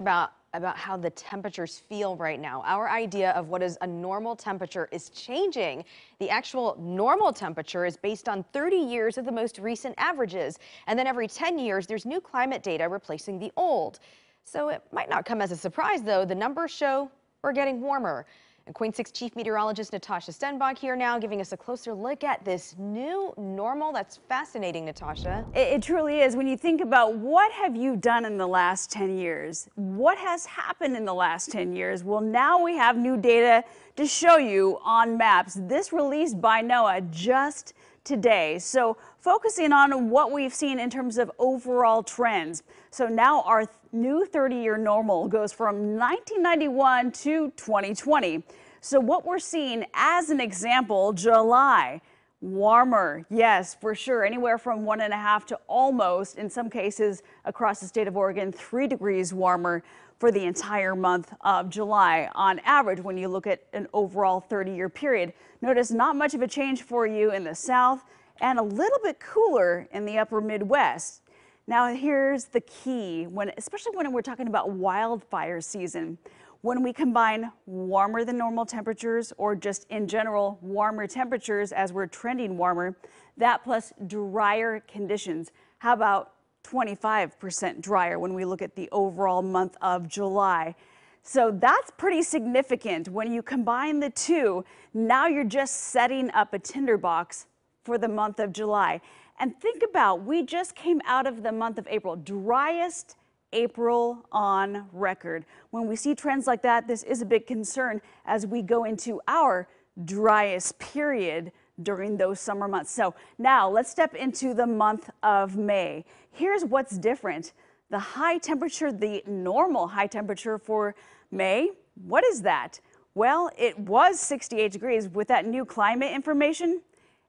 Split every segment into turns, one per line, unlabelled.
about about how the temperatures feel right now. Our idea of what is a normal temperature is changing. The actual normal temperature is based on 30 years of the most recent averages. And then every 10 years, there's new climate data replacing the old. So it might not come as a surprise, though. The numbers show we're getting warmer. Queen 6 Chief Meteorologist Natasha Stenbach here now giving us a closer look at this new normal. That's fascinating, Natasha.
It, it, truly is. When you think about what have you done in the last 10 years? What has happened in the last 10 years? Well, now we have new data to show you on maps. This released by NOAA just today. So focusing on what we've seen in terms of overall trends. So now our new 30-year normal goes from 1991 to 2020. So what we're seeing as an example, July, warmer. Yes, for sure. Anywhere from one and a half to almost, in some cases across the state of Oregon, three degrees warmer for the entire month of July on average when you look at an overall 30 year period. Notice not much of a change for you in the south and a little bit cooler in the upper Midwest. Now here's the key when especially when we're talking about wildfire season. When we combine warmer than normal temperatures or just in general warmer temperatures as we're trending warmer, that plus drier conditions. How about 25% drier when we look at the overall month of July? So that's pretty significant. When you combine the two, now you're just setting up a tinderbox for the month of July. And think about, we just came out of the month of April, driest April on record. When we see trends like that, this is a big concern as we go into our driest period during those summer months. So now let's step into the month of May. Here's what's different. The high temperature, the normal high temperature for May, what is that? Well, it was 68 degrees with that new climate information.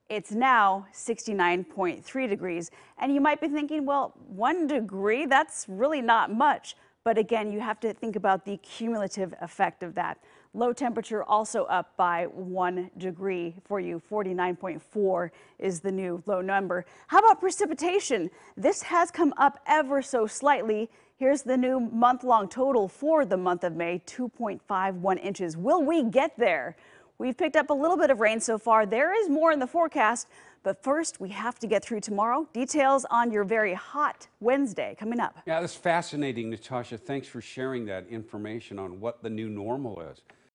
It's now 69.3 degrees. And you might be thinking, well, one degree, that's really not much. But again, you have to think about the cumulative effect of that. Low temperature also up by one degree for you. 49.4 is the new low number. How about precipitation? This has come up ever so slightly. Here's the new month long total for the month of May 2.51 inches. Will we get there? We've picked up a little bit of rain so far. There is more in the forecast, but first we have to get through tomorrow. Details on your very hot Wednesday coming up. Yeah, that's fascinating, Natasha. Thanks for sharing that information on what the new normal is.